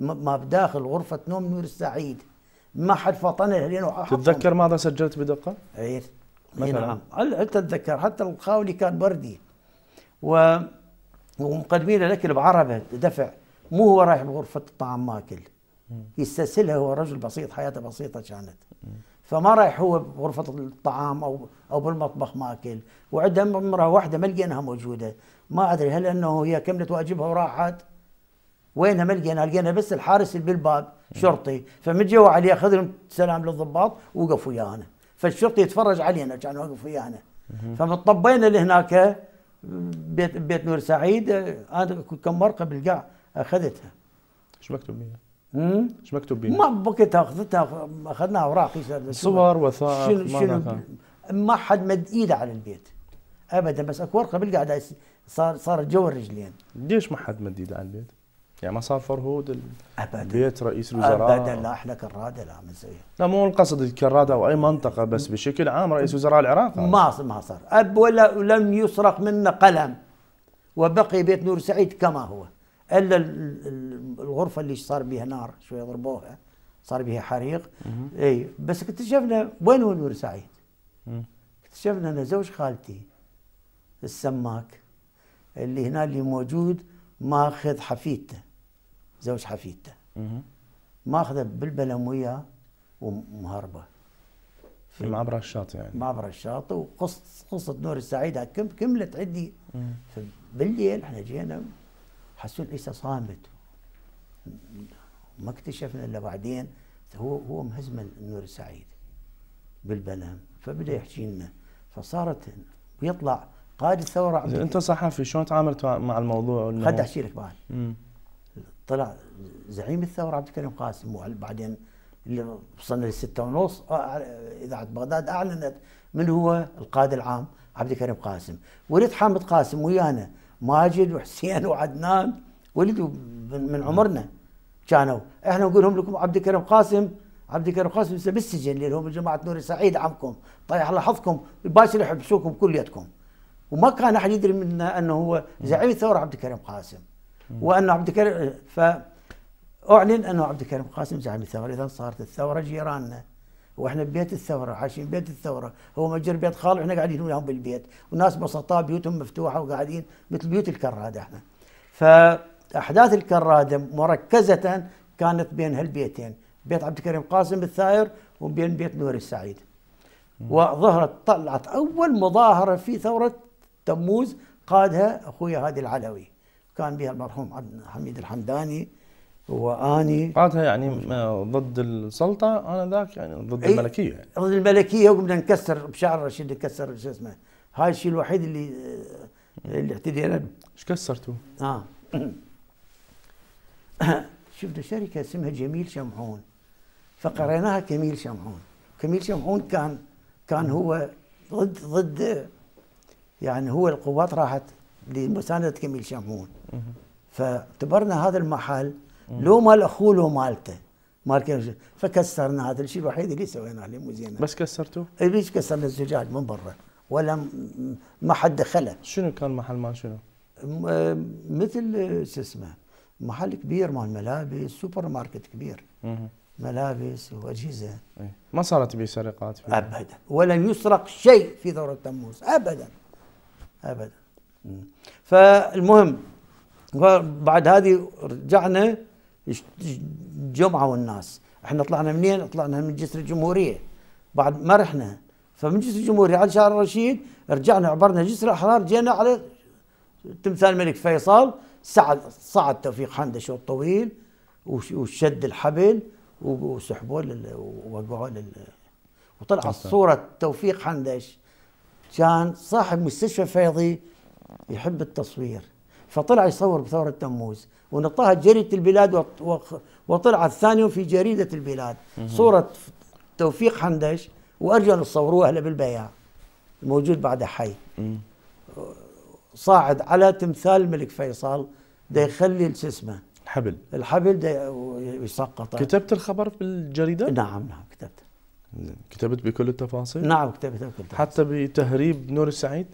ما بداخل غرفه نوم نور السعيد ما حد فطن لانه تتذكر ماذا سجلت بدقه؟ اي إيه، نعم هل تتذكر حتى الخاولي كان بردي و ومقدمين الاكل بعربه دفع مو هو رايح بغرفه الطعام ماكل يستسهلها هو رجل بسيط حياته بسيطه كانت فما رايح هو بغرفه الطعام او او بالمطبخ ماكل وعندها امراه واحده ما لقيناها موجوده ما ادري هل انه هي كملت واجبها وراحت وين ما لقينا لقينا بس الحارس اللي بالباب شرطي فمجوا عليه اخذهم سلام للضباط ووقفوا ويانا فالشرطي يتفرج علينا كان واقف ويانا فمطبينا لهناك بيت بيت نور سعيد انا كم ورقه بالقاع اخذتها ايش مكتوب بيها؟ امم ايش مكتوب بيها؟ ما بوقتها اخذتها اخذناها اوراق صور وثائق شنو شنو ما حد مد ايده على البيت ابدا بس اكو ورقه بالقاع صار صار جو الرجلين ليش ما حد مد ايده على البيت؟ يعني ما صار فرهود ابدا بيت رئيس الوزراء ابدا لا احنا كراده لا من زين لا مو القصد كراده او اي منطقه بس بشكل عام رئيس وزراء العراق ما ما صار اب ولا لم يسرق منا قلم وبقي بيت نور سعيد كما هو الا الغرفه اللي صار بها نار شويه ضربوها صار بها حريق اي بس اكتشفنا وين هو نور سعيد؟ اكتشفنا ان زوج خالتي السماك اللي هنا اللي موجود ماخذ حفيدته زوج حفيدته ماخذه بالبلمويه ومهربه في معبر الشاطئ يعني معبر الشاطئ وقصه قصه نور السعيد كم كملت عندي بالليل احنا جينا حسون عيسى صامت ما اكتشفنا الا بعدين هو هو مهزم نور السعيد بالبلم فبدا يحكي لنا فصارت ويطلع قائد الثوره انت صحفي شلون تعاملت مع الموضوع؟ خد احكي لك بعد طلع زعيم الثوره عبد الكريم قاسم بعدين اللي وصلنا للستة ونص آه، إذاعة بغداد أعلنت من هو القائد العام عبد الكريم قاسم ولد حامد قاسم ويانا ماجد وحسين وعدنان ولدوا من عمرنا كانوا احنا نقول لهم لكم عبد الكريم قاسم عبد الكريم قاسم هسه بالسجن اللي هم جماعه نوري سعيد عمكم طيح لحظكم الباشر يحبسوكم كليتكم وما كان احد يدري منا انه هو زعيم الثوره عبد الكريم قاسم وان عبد الكريم فاعلن انه عبد الكريم قاسم زعيم الثوره اذا صارت الثوره جيراننا واحنا ببيت الثوره عايشين ببيت الثوره هو مجر بيت خاله واحنا قاعدين وياهم بالبيت وناس بسطاء بيوتهم مفتوحه وقاعدين مثل بيوت الكراده احنا فاحداث الكراده مركزه كانت بين هالبيتين بيت عبد الكريم قاسم الثائر وبين بيت نور السعيد وظهرت طلعت اول مظاهره في ثوره تموز قادها اخويا هادي العلوي كان بها المرحوم عبد حميد الحمداني واني قالتها يعني ضد السلطه انا ذاك يعني ضد الملكيه يعني. ضد الملكيه وقمنا نكسر بشعر رشيد نكسر شو اسمه هاي الشيء الوحيد اللي اللي اعتدينا به ايش كسرتوا؟ اه شفنا شركه اسمها جميل شمعون فقريناها كميل شمعون كميل شمعون كان كان هو ضد ضد يعني هو القوات راحت لمسانده كميل شمعون فاعتبرنا هذا المحل لو مال اخوه لو مالته مال فكسرنا هذا الشيء الوحيد اللي سويناه زين بس كسرتوه؟ ليش كسرنا الزجاج من برا ولا ما حد دخله شنو كان محل مال شنو؟ مثل شو اسمه محل كبير مال ملابس سوبر ماركت كبير مه. ملابس واجهزه ما صارت به سرقات فيه. ابدا ولم يسرق شيء في ثوره تموز ابدا ابدا فالمهم بعد هذه رجعنا جمعوا الناس احنا طلعنا منين؟ طلعنا من جسر الجمهوريه بعد ما رحنا فمن جسر الجمهوريه على شارع الرشيد رجعنا عبرنا جسر الاحرار جينا على تمثال الملك فيصل صعد صعد توفيق حمد شوط طويل وشد الحبل وسحبوه ووقعوه لل... وطلعت صورة توفيق حندش كان صاحب مستشفى فيضي يحب التصوير فطلع يصور بثورة تموز ونطاها جريدة البلاد وطلع الثاني في جريدة البلاد صورة توفيق حندش وأرجل صوروها أهله بالبيع الموجود بعد حي صاعد على تمثال الملك فيصل ده يخلي شو اسمه الحبل الحبل ده يسقط كتبت الخبر بالجريدة؟ نعم نعم كتبت كتبت بكل التفاصيل؟ نعم كتبتها بكل التفاصيل حتى بتهريب نور السعيد؟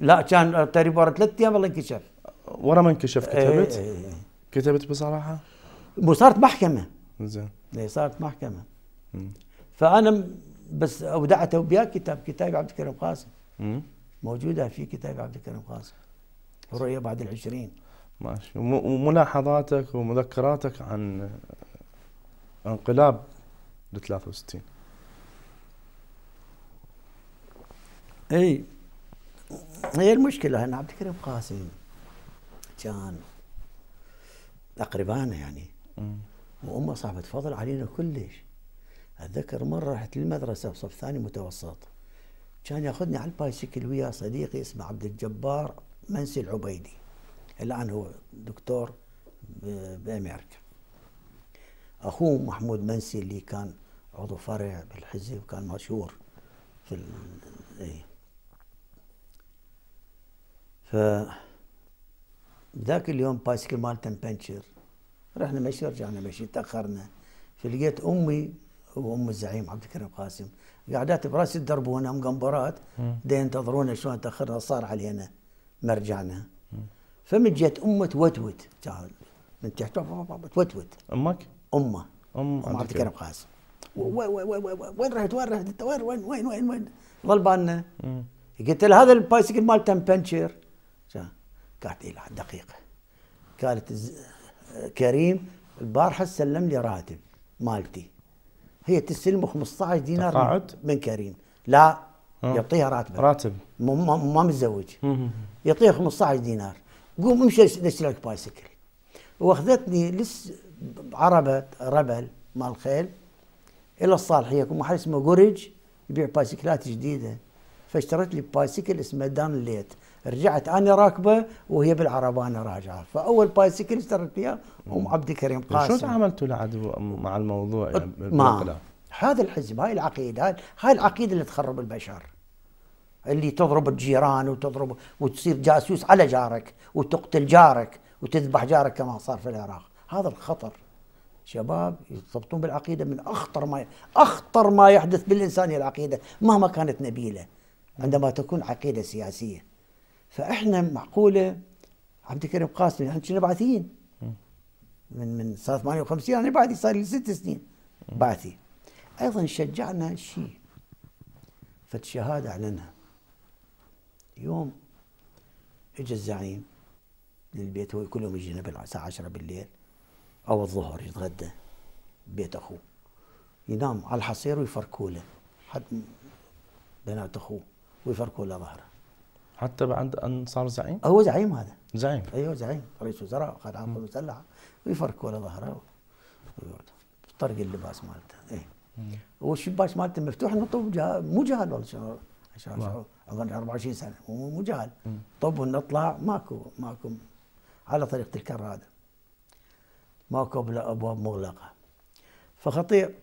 لا كان تهريب ورا ثلاث ايام الله انكشف ورا ما انكشف إيه، إيه، كتبت؟ اي اي اي. كتبت بصراحه؟ صارت محكمه زين اي صارت محكمه فانا بس اودعته بيا كتاب كتاب عبد الكريم قاسم موجوده في كتاب عبد الكريم قاسم رؤية بعد العشرين ماشي وملاحظاتك ومذكراتك عن انقلاب ال 63 اي هي المشكله ان عبد الكريم قاسم كان اقربانا يعني وامه صاحبه فضل علينا كلش اتذكر مره رحت للمدرسه بصف ثاني متوسط كان ياخذني على البايسكل ويا صديقي اسمه عبد الجبار منسي العبيدي الان هو دكتور بامريكا اخوه محمود منسي اللي كان عضو فرع بالحزب وكان مشهور في ال... ايه. ف ذاك اليوم بايسكل مالته مبنشر رحنا مشي رجعنا مشي تاخرنا فلقيت امي وام الزعيم عبد الكريم قاسم قعدات براس الدربونه مقنبرات دا ينتظرونا شلون تاخرنا صار علينا مرجعنا فمن جت امه توتوت من تحت توتوت امك؟ امه ام عبد الكريم قاسم وين رحت وين رحت انت وين وين وين وين وين ظل بالنا قلت له هذا البايسكل مالته مبنشر كانت لا دقيقة قالت كريم البارحة سلم لي راتب مالتي هي تستلم 15 دينار تقاعد. من كريم لا يعطيها راتب راتب ما متزوج يعطيها 15 دينار قوم امشي اشتري لك بايسكل واخذتني لس عربه ربل مال خيل الى الصالحيه محل اسمه قرج يبيع بايسكلات جديده فاشتريت لي بايسكل اسمه دان ليت رجعت انا راكبه وهي بالعربانه راجعه فاول بايسكل اشتريت فيها ام عبد الكريم قاسم شو تعاملتوا مع الموضوع يعني ما هذا الحزب هاي العقيده هاي العقيده اللي تخرب البشر اللي تضرب الجيران وتضرب وتصير جاسوس على جارك وتقتل جارك وتذبح جارك كما صار في العراق هذا الخطر شباب يرتبطون بالعقيده من اخطر ما اخطر ما يحدث بالانسان هي العقيده مهما كانت نبيله عندما تكون عقيده سياسيه فاحنا معقوله عبد الكريم قاسم نحن كنا بعثيين من من صار 58 انا يعني بعدي صار لي ست سنين بعثي ايضا شجعنا الشيء فالشهاده اعلنها يوم اجى الزعيم للبيت هو كل يوم يجينا الساعه 10 بالليل او الظهر يتغدى بيت اخوه ينام على الحصير ويفركوا له حد بنات اخوه ويفركوا له ظهره حتى بعد ان صار زعيم؟ هو زعيم هذا زعيم ايوه زعيم رئيس وزراء وقائد عام مسلحه ويفرك ولا ظهره طرق اللباس مالته اي والشباك مالته مفتوح انه طب مو جهل والله شنو اظن 24 سنه مو جهل طب انه ماكو ماكو على طريقه الكراده ماكو ابواب مغلقه فخطير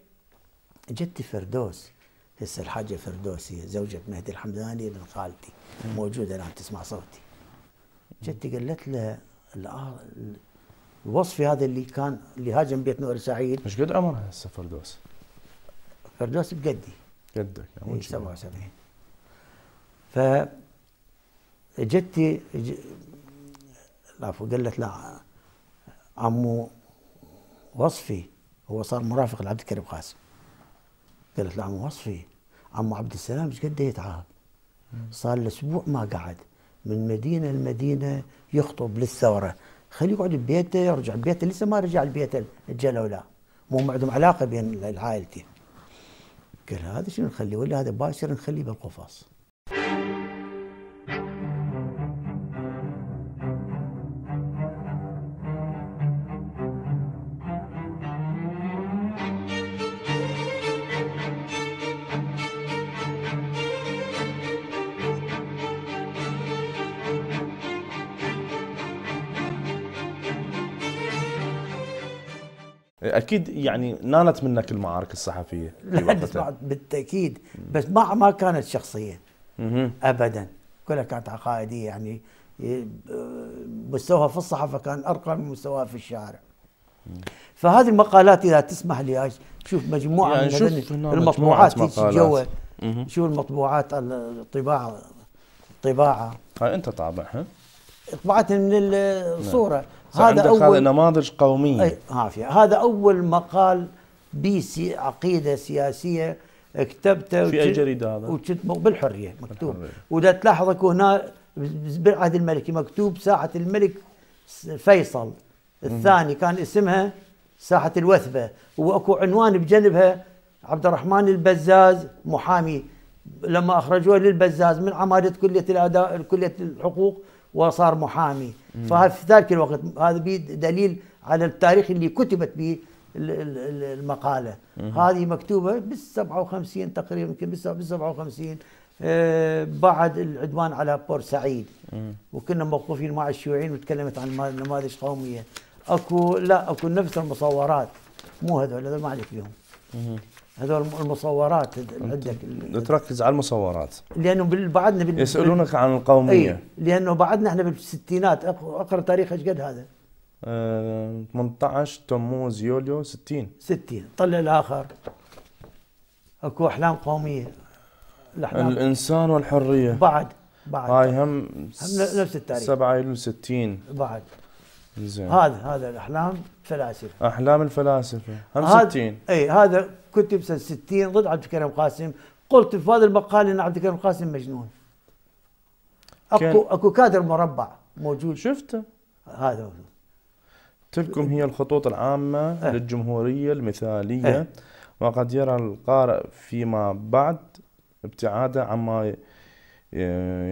جت فردوس هسه الحاجه فردوسي زوجة مهدي الحمداني ابن خالتي موجوده الان تسمع صوتي جت قالت له آه، الوصفي هذا اللي كان اللي هاجم بيت نور سعيد ايش قد عمرها هسه فردوس؟ فردوس بقدي قدك يعني 77 إيه، ف جتي ج... لا قالت لا عمو وصفي هو صار مرافق لعبد الكريم قاسم قالت له عمو وصفي عمو عبد السلام ايش قد يتعب إيه صار له اسبوع ما قعد من مدينه لمدينه يخطب للثوره خليه يقعد ببيته يرجع ببيته لسه ما رجع لبيته الجلولة مو عندهم علاقه بين العائلتين قال هذا شنو نخليه ولا هذا باشر نخليه بالقفص اكيد يعني نالت منك المعارك الصحفية بعد بالتاكيد بس ما ما كانت شخصية ابدا كلها كانت عقائدية يعني مستواها في الصحافة كان أرقى من مستواها في الشارع فهذه المقالات إذا تسمح لي شوف مجموعة يعني من شوف المطبوعات جوا شوف المطبوعات الطباعة الطباعة أنت طابعها طبعتهم من نعم. الصوره هذا اول هذا نماذج قوميه اي عافيه هذا اول مقال بي سي عقيده سياسيه كتبته في اي جريده هذا؟ وكنت بالحريه مكتوب واذا تلاحظ اكو هنا بالعهد الملكي مكتوب ساحه الملك فيصل الثاني كان اسمها ساحه الوثبه واكو عنوان بجنبها عبد الرحمن البزاز محامي لما اخرجوه للبزاز من عماده كليه الاداء كليه الحقوق وصار محامي فهذا في ذلك الوقت هذا دليل على التاريخ اللي كتبت به المقاله هذه مكتوبه بال 57 تقريبا يمكن بال 57 آه، بعد العدوان على بورسعيد وكنا موقوفين مع الشيوعيين وتكلمت عن نماذج قوميه اكو لا اكو نفس المصورات مو هذول هذول ما عليك بهم هذول المصورات عندك تركز على المصورات لانه بعدنا بال... يسالونك عن القوميه أي لانه بعدنا احنا بالستينات اقرا تاريخ ايش قد هذا؟ أه 18 تموز يوليو 60 60 طلع الاخر اكو احلام قوميه الأحلام الانسان والحريه بعد بعد هاي هم, هم نفس التاريخ 7 يوليو 60 بعد زين هذا هذا الاحلام فلاسفه احلام الفلاسفه هم 60 اي هذا كنت سنة 60 ضد عبد الكريم قاسم قلت في هذا المقال ان عبد الكريم قاسم مجنون اكو اكو كادر مربع موجود شفته هذا هو تلكم هي الخطوط العامة أه. للجمهورية المثالية أه. وقد يرى القارئ فيما بعد ابتعاده عما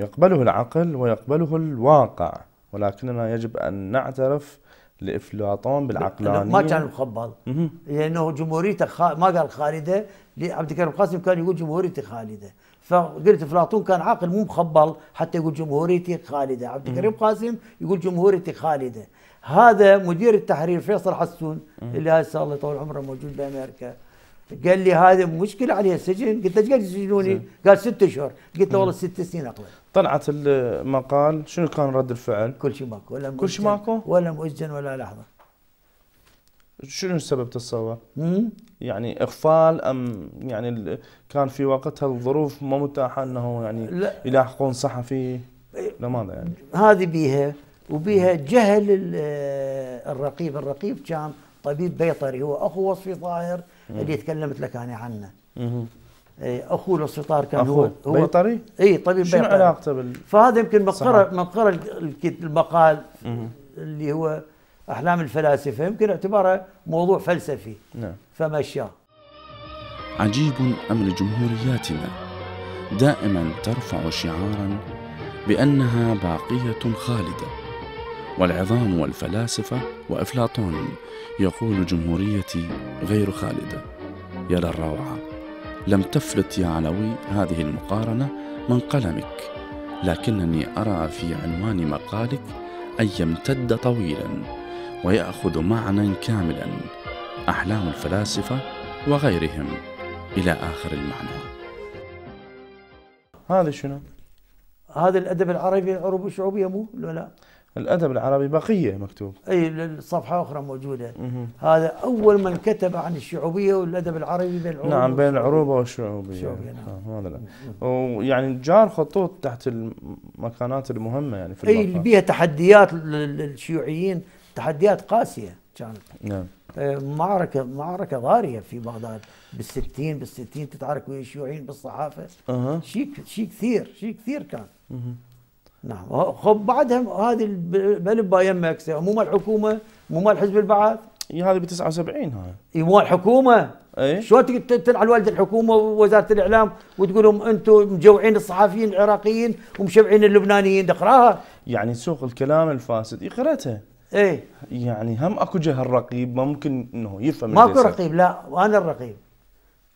يقبله العقل ويقبله الواقع ولكننا يجب أن نعترف لافلاطون بالعقلانيه ما كان مخبل لانه جمهوريته خ... ما قال خالده عبد الكريم القاسم كان يقول جمهوريتي خالده فقلت افلاطون كان عاقل مو مخبل حتى يقول جمهوريتي خالده عبد الكريم القاسم يقول جمهوريتي خالده هذا مدير التحرير فيصل حسون اللي هسه الله يطول عمره موجود بامريكا قال لي هذا مشكله عليها السجن قلت له قاعد سجنوني قال ست اشهر قلت له والله ست سنين اقل طلعت المقال شنو كان رد الفعل كل شيء ماكو ولا كل شيء ماكو ولا مؤجل ولا لحظه شنو السبب تتصور؟ يعني اغفال ام يعني كان في وقتها الظروف ما متاحه انه يعني لا. يلاحقون صحفي إيه. لماذا يعني؟ هذه بيها وبيها جهل آه، الرقيب، الرقيب كان طبيب بيطري هو اخو وصفي طاهر اللي تكلمت لك انا عنه إيه، اخوه الستار كان هو هو بيطري؟ اي طبيب بيطري شنو علاقته بال فهذا يمكن مقر مقر المقال اللي هو احلام الفلاسفه يمكن اعتباره موضوع فلسفي نعم فمشاه عجيب امر جمهورياتنا دائما ترفع شعارا بانها باقيه خالده والعظام والفلاسفة وأفلاطون يقول جمهوريتي غير خالدة يا للروعة لم تفلت يا علوي هذه المقارنة من قلمك لكنني أرى في عنوان مقالك أن يمتد طويلا ويأخذ معنى كاملا أحلام الفلاسفة وغيرهم إلى آخر المعنى هذا شنو؟ هذا الأدب العربي العروبي الشعوبية مو؟ لا الادب العربي بقيه مكتوب اي صفحه اخرى موجوده مه. هذا اول من كتب عن الشعوبيه والادب العربي بين العروبه نعم بين العروبه والشعوبيه الشعوبيه نعم آه، هذا ويعني جار خطوط تحت المكانات المهمه يعني في اي اللي بيها تحديات للشيوعيين تحديات قاسيه كانت نعم آه، معركة معركة ضارية في بغداد بالستين بالستين تتعارك ويا الشيوعيين بالصحافة أه. شيء شيء كثير شيء كثير كان أه. نعم خب بعدها هذه بلبا يمك مو مال الحكومه مو مال حزب البعث اي هذه ب 79 هاي اي مو الحكومه اي شلون تلعن والد الحكومه ووزاره الاعلام وتقول لهم انتم مجوعين الصحفيين العراقيين ومشبعين اللبنانيين دقراها يعني سوق الكلام الفاسد اي اي يعني هم اكو جهه الرقيب ممكن انه يفهم ماكو رقيب لا وانا الرقيب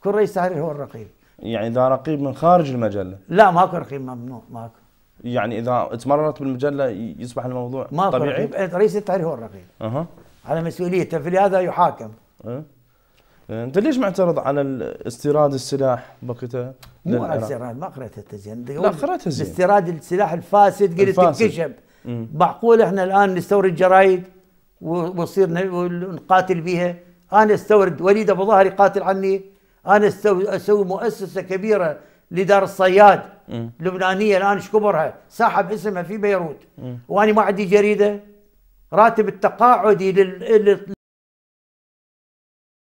كل رئيس تحرير هو الرقيب يعني اذا رقيب من خارج المجله لا ماكو رقيب ممنوع ماكو يعني اذا تمررت بالمجله يصبح الموضوع ما طبيعي رئيس التحرير هو الرقيب اها على مسؤوليته فلهذا يحاكم أه. انت ليش معترض على استيراد السلاح بقيته مو على استيراد ما قريتها زين لا قريتها زين استيراد السلاح الفاسد قلت تنكشف معقول احنا الان نستورد جرايد ونصير نقاتل بها انا استورد وليد ابو ظهر يقاتل عني انا اسوي مؤسسه كبيره لدار الصياد لبنانيه الان ايش كبرها ساحب اسمها في بيروت وانا ما عندي جريده راتب التقاعدي لل